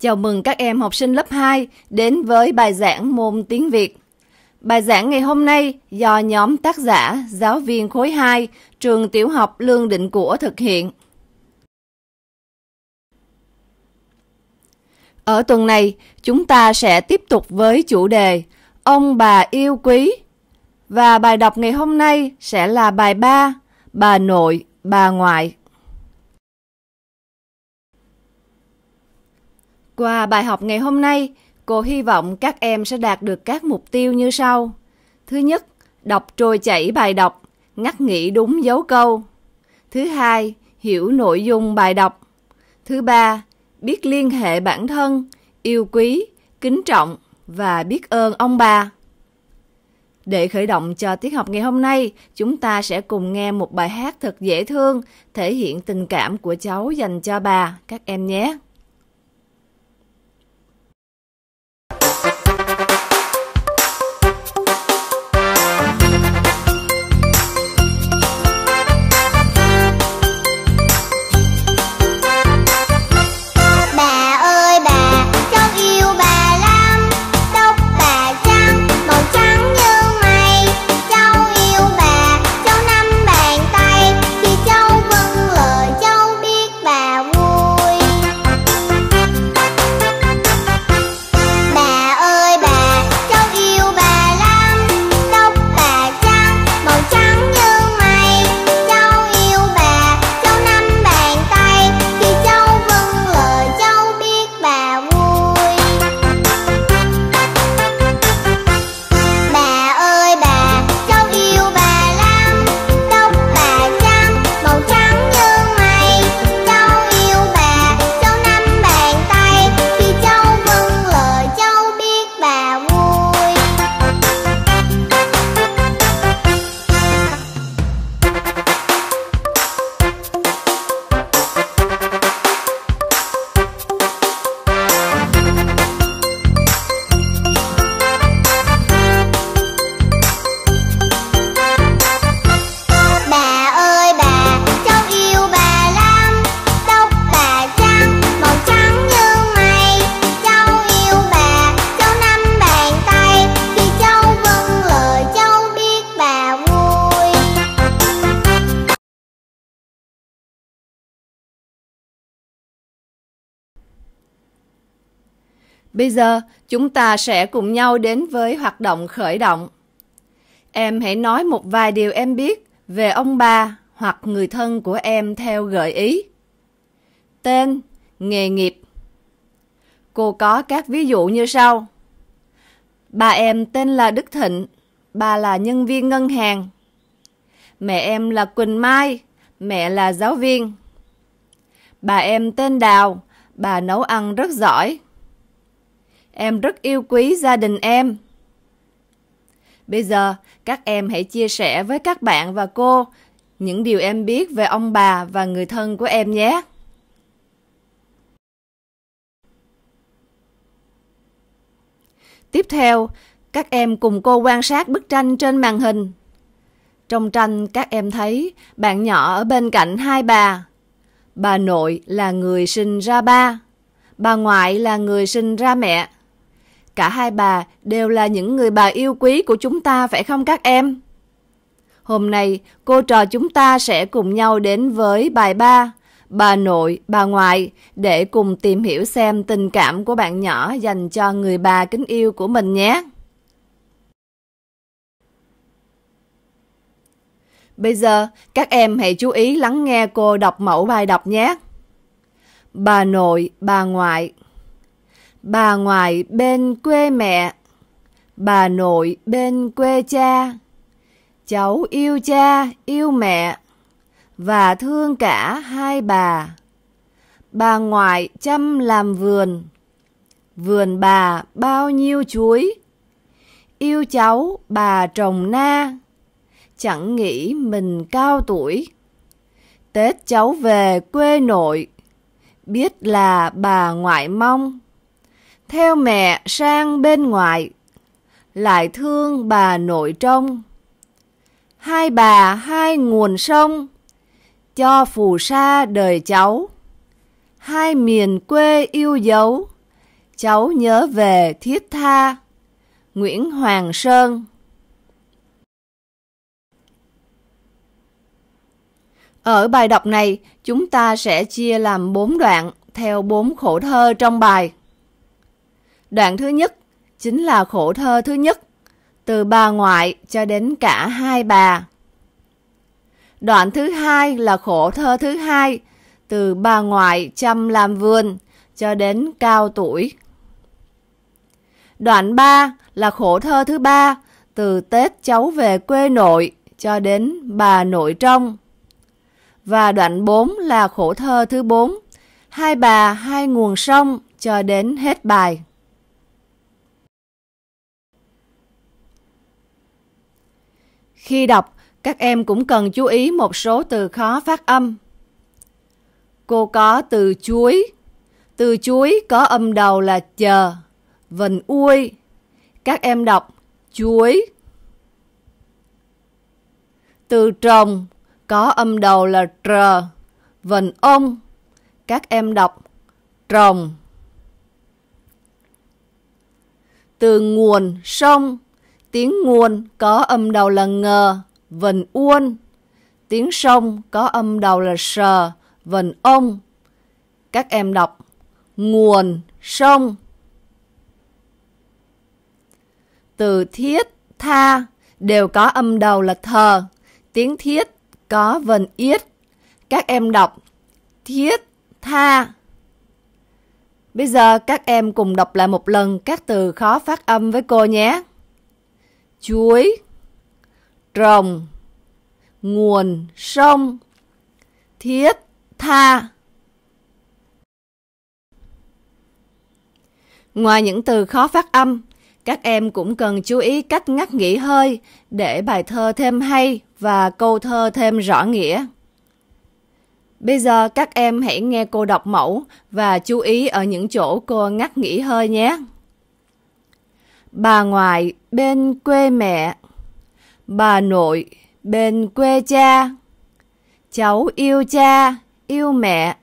Chào mừng các em học sinh lớp 2 đến với bài giảng môn tiếng Việt. Bài giảng ngày hôm nay do nhóm tác giả, giáo viên khối 2, trường tiểu học Lương Định Của thực hiện. Ở tuần này, chúng ta sẽ tiếp tục với chủ đề Ông bà yêu quý. Và bài đọc ngày hôm nay sẽ là bài 3, bà nội, bà ngoại Qua bài học ngày hôm nay, cô hy vọng các em sẽ đạt được các mục tiêu như sau. Thứ nhất, đọc trôi chảy bài đọc, ngắt nghĩ đúng dấu câu. Thứ hai, hiểu nội dung bài đọc. Thứ ba, biết liên hệ bản thân, yêu quý, kính trọng và biết ơn ông bà. Để khởi động cho tiết học ngày hôm nay, chúng ta sẽ cùng nghe một bài hát thật dễ thương thể hiện tình cảm của cháu dành cho bà, các em nhé. Bây giờ, chúng ta sẽ cùng nhau đến với hoạt động khởi động. Em hãy nói một vài điều em biết về ông bà hoặc người thân của em theo gợi ý. Tên, nghề nghiệp. Cô có các ví dụ như sau. Bà em tên là Đức Thịnh, bà là nhân viên ngân hàng. Mẹ em là Quỳnh Mai, mẹ là giáo viên. Bà em tên Đào, bà nấu ăn rất giỏi. Em rất yêu quý gia đình em. Bây giờ, các em hãy chia sẻ với các bạn và cô những điều em biết về ông bà và người thân của em nhé. Tiếp theo, các em cùng cô quan sát bức tranh trên màn hình. Trong tranh các em thấy bạn nhỏ ở bên cạnh hai bà. Bà nội là người sinh ra ba, bà ngoại là người sinh ra mẹ. Cả hai bà đều là những người bà yêu quý của chúng ta phải không các em? Hôm nay, cô trò chúng ta sẽ cùng nhau đến với bài 3, bà nội, bà ngoại, để cùng tìm hiểu xem tình cảm của bạn nhỏ dành cho người bà kính yêu của mình nhé. Bây giờ, các em hãy chú ý lắng nghe cô đọc mẫu bài đọc nhé. Bà nội, bà ngoại bà ngoại bên quê mẹ, bà nội bên quê cha. Cháu yêu cha, yêu mẹ và thương cả hai bà. Bà ngoại chăm làm vườn, vườn bà bao nhiêu chuối. Yêu cháu bà trồng na, chẳng nghĩ mình cao tuổi. Tết cháu về quê nội, biết là bà ngoại mong theo mẹ sang bên ngoài, lại thương bà nội trong. Hai bà hai nguồn sông, cho phù sa đời cháu. Hai miền quê yêu dấu, cháu nhớ về thiết tha. Nguyễn Hoàng Sơn Ở bài đọc này, chúng ta sẽ chia làm bốn đoạn theo bốn khổ thơ trong bài. Đoạn thứ nhất chính là khổ thơ thứ nhất, từ bà ngoại cho đến cả hai bà. Đoạn thứ hai là khổ thơ thứ hai, từ bà ngoại chăm làm vườn cho đến cao tuổi. Đoạn ba là khổ thơ thứ ba, từ Tết cháu về quê nội cho đến bà nội trong. Và đoạn 4 là khổ thơ thứ 4, hai bà hai nguồn sông cho đến hết bài. Khi đọc, các em cũng cần chú ý một số từ khó phát âm. Cô có từ chuối. Từ chuối có âm đầu là chờ, vần uôi. Các em đọc chuối. Từ trồng có âm đầu là trờ, vần ông. Các em đọc trồng. Từ nguồn sông Tiếng nguồn có âm đầu là ngờ, vần uôn. Tiếng sông có âm đầu là sờ, vần ông. Các em đọc nguồn, sông. Từ thiết, tha đều có âm đầu là thờ. Tiếng thiết có vần yết. Các em đọc thiết, tha. Bây giờ các em cùng đọc lại một lần các từ khó phát âm với cô nhé chuối, trồng, nguồn sông, thiết tha. Ngoài những từ khó phát âm, các em cũng cần chú ý cách ngắt nghỉ hơi để bài thơ thêm hay và câu thơ thêm rõ nghĩa. Bây giờ các em hãy nghe cô đọc mẫu và chú ý ở những chỗ cô ngắt nghỉ hơi nhé bà ngoại bên quê mẹ, bà nội bên quê cha. Cháu yêu cha, yêu mẹ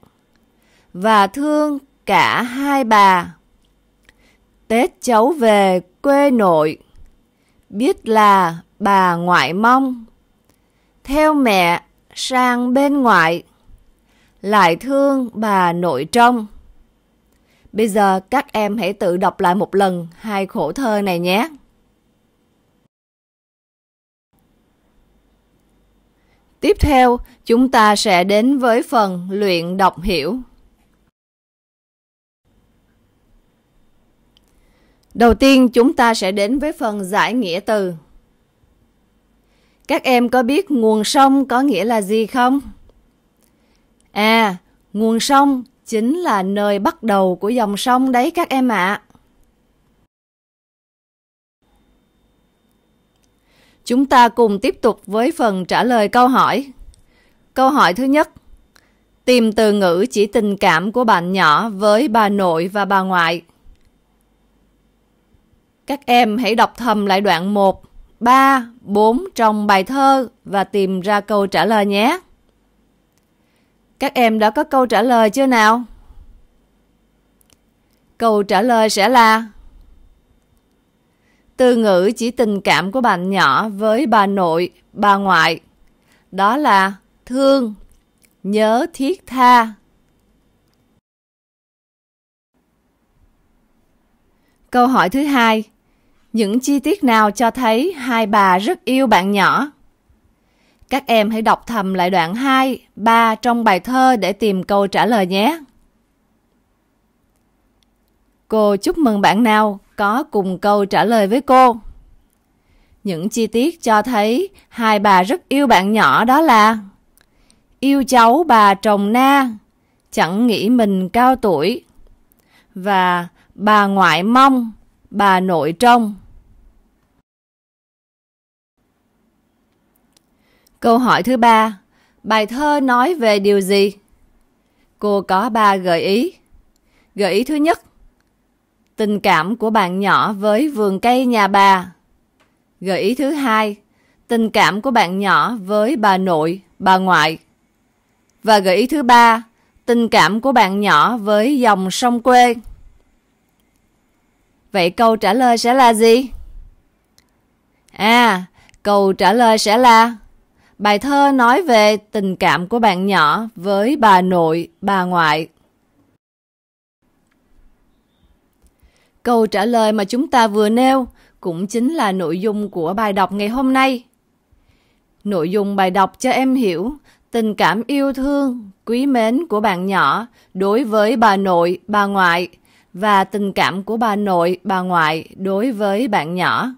và thương cả hai bà. Tết cháu về quê nội, biết là bà ngoại mong. Theo mẹ sang bên ngoại, lại thương bà nội trong. Bây giờ các em hãy tự đọc lại một lần hai khổ thơ này nhé. Tiếp theo, chúng ta sẽ đến với phần luyện đọc hiểu. Đầu tiên, chúng ta sẽ đến với phần giải nghĩa từ. Các em có biết nguồn sông có nghĩa là gì không? À, Nguồn sông chính là nơi bắt đầu của dòng sông đấy các em ạ. À. Chúng ta cùng tiếp tục với phần trả lời câu hỏi. Câu hỏi thứ nhất. Tìm từ ngữ chỉ tình cảm của bạn nhỏ với bà nội và bà ngoại. Các em hãy đọc thầm lại đoạn 1, 3, 4 trong bài thơ và tìm ra câu trả lời nhé. Các em đã có câu trả lời chưa nào? Câu trả lời sẽ là Từ ngữ chỉ tình cảm của bạn nhỏ với bà nội, bà ngoại. Đó là thương, nhớ thiết tha. Câu hỏi thứ hai. Những chi tiết nào cho thấy hai bà rất yêu bạn nhỏ? Các em hãy đọc thầm lại đoạn 2, 3 trong bài thơ để tìm câu trả lời nhé. Cô chúc mừng bạn nào có cùng câu trả lời với cô. Những chi tiết cho thấy hai bà rất yêu bạn nhỏ đó là Yêu cháu bà trồng na, chẳng nghĩ mình cao tuổi Và bà ngoại mong, bà nội trông Câu hỏi thứ ba, bài thơ nói về điều gì? Cô có ba gợi ý. Gợi ý thứ nhất, tình cảm của bạn nhỏ với vườn cây nhà bà. Gợi ý thứ hai, tình cảm của bạn nhỏ với bà nội, bà ngoại. Và gợi ý thứ ba, tình cảm của bạn nhỏ với dòng sông quê. Vậy câu trả lời sẽ là gì? À, câu trả lời sẽ là Bài thơ nói về tình cảm của bạn nhỏ với bà nội, bà ngoại. Câu trả lời mà chúng ta vừa nêu cũng chính là nội dung của bài đọc ngày hôm nay. Nội dung bài đọc cho em hiểu tình cảm yêu thương, quý mến của bạn nhỏ đối với bà nội, bà ngoại và tình cảm của bà nội, bà ngoại đối với bạn nhỏ.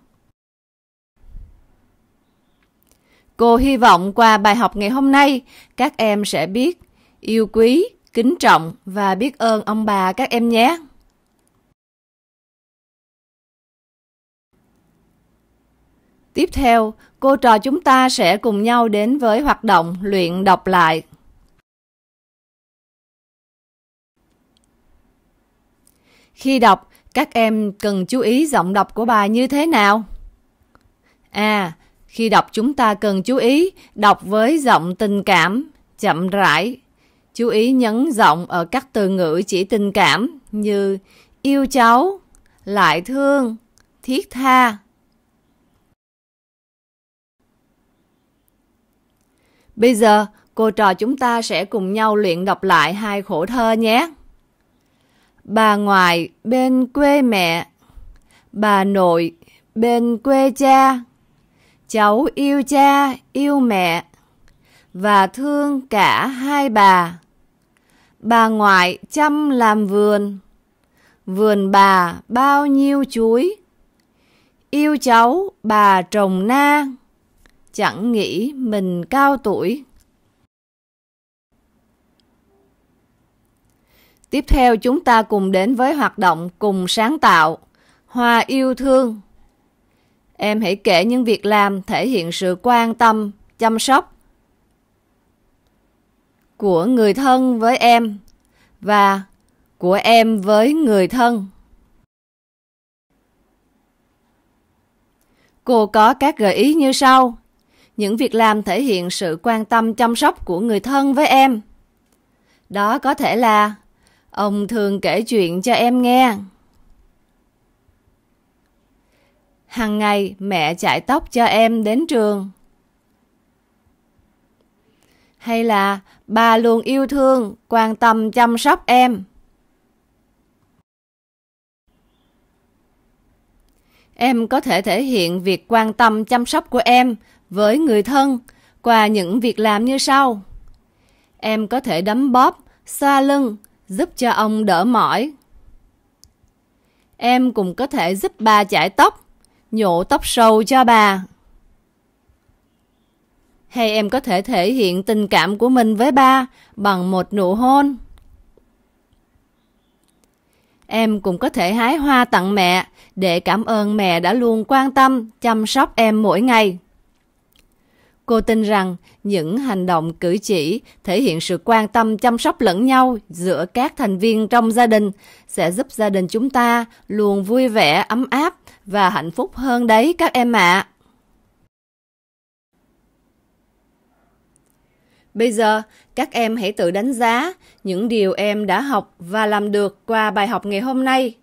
Cô hy vọng qua bài học ngày hôm nay, các em sẽ biết yêu quý, kính trọng và biết ơn ông bà các em nhé. Tiếp theo, cô trò chúng ta sẽ cùng nhau đến với hoạt động luyện đọc lại. Khi đọc, các em cần chú ý giọng đọc của bài như thế nào? A. Khi đọc chúng ta cần chú ý, đọc với giọng tình cảm, chậm rãi. Chú ý nhấn giọng ở các từ ngữ chỉ tình cảm như yêu cháu, lại thương, thiết tha. Bây giờ, cô trò chúng ta sẽ cùng nhau luyện đọc lại hai khổ thơ nhé. Bà ngoại bên quê mẹ, bà nội bên quê cha. Cháu yêu cha, yêu mẹ và thương cả hai bà. Bà ngoại chăm làm vườn, vườn bà bao nhiêu chuối. Yêu cháu bà trồng na, chẳng nghĩ mình cao tuổi. Tiếp theo chúng ta cùng đến với hoạt động cùng sáng tạo, hòa yêu thương. Em hãy kể những việc làm thể hiện sự quan tâm, chăm sóc của người thân với em và của em với người thân. Cô có các gợi ý như sau. Những việc làm thể hiện sự quan tâm chăm sóc của người thân với em. Đó có thể là Ông thường kể chuyện cho em nghe. Hằng ngày mẹ chạy tóc cho em đến trường. Hay là bà luôn yêu thương, quan tâm chăm sóc em. Em có thể thể hiện việc quan tâm chăm sóc của em với người thân qua những việc làm như sau. Em có thể đấm bóp, xoa lưng, giúp cho ông đỡ mỏi. Em cũng có thể giúp bà chải tóc, nhổ tóc sâu cho bà. Hay em có thể thể hiện tình cảm của mình với ba bằng một nụ hôn. Em cũng có thể hái hoa tặng mẹ để cảm ơn mẹ đã luôn quan tâm, chăm sóc em mỗi ngày. Cô tin rằng những hành động cử chỉ thể hiện sự quan tâm chăm sóc lẫn nhau giữa các thành viên trong gia đình sẽ giúp gia đình chúng ta luôn vui vẻ, ấm áp và hạnh phúc hơn đấy các em ạ. À. Bây giờ, các em hãy tự đánh giá những điều em đã học và làm được qua bài học ngày hôm nay.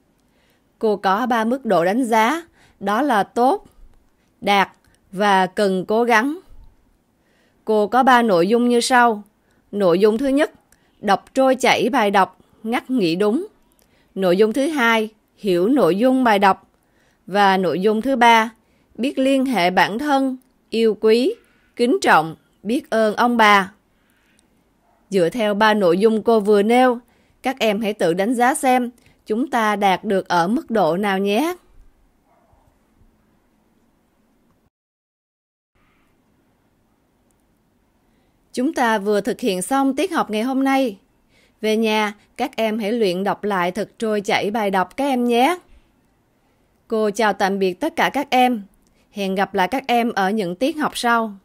Cô có 3 mức độ đánh giá, đó là tốt, đạt và cần cố gắng. Cô có 3 nội dung như sau. Nội dung thứ nhất, đọc trôi chảy bài đọc, ngắt nghĩ đúng. Nội dung thứ hai, hiểu nội dung bài đọc. Và nội dung thứ ba, biết liên hệ bản thân, yêu quý, kính trọng, biết ơn ông bà. Dựa theo ba nội dung cô vừa nêu, các em hãy tự đánh giá xem chúng ta đạt được ở mức độ nào nhé. Chúng ta vừa thực hiện xong tiết học ngày hôm nay. Về nhà, các em hãy luyện đọc lại thật trôi chảy bài đọc các em nhé. Cô chào tạm biệt tất cả các em. Hẹn gặp lại các em ở những tiết học sau.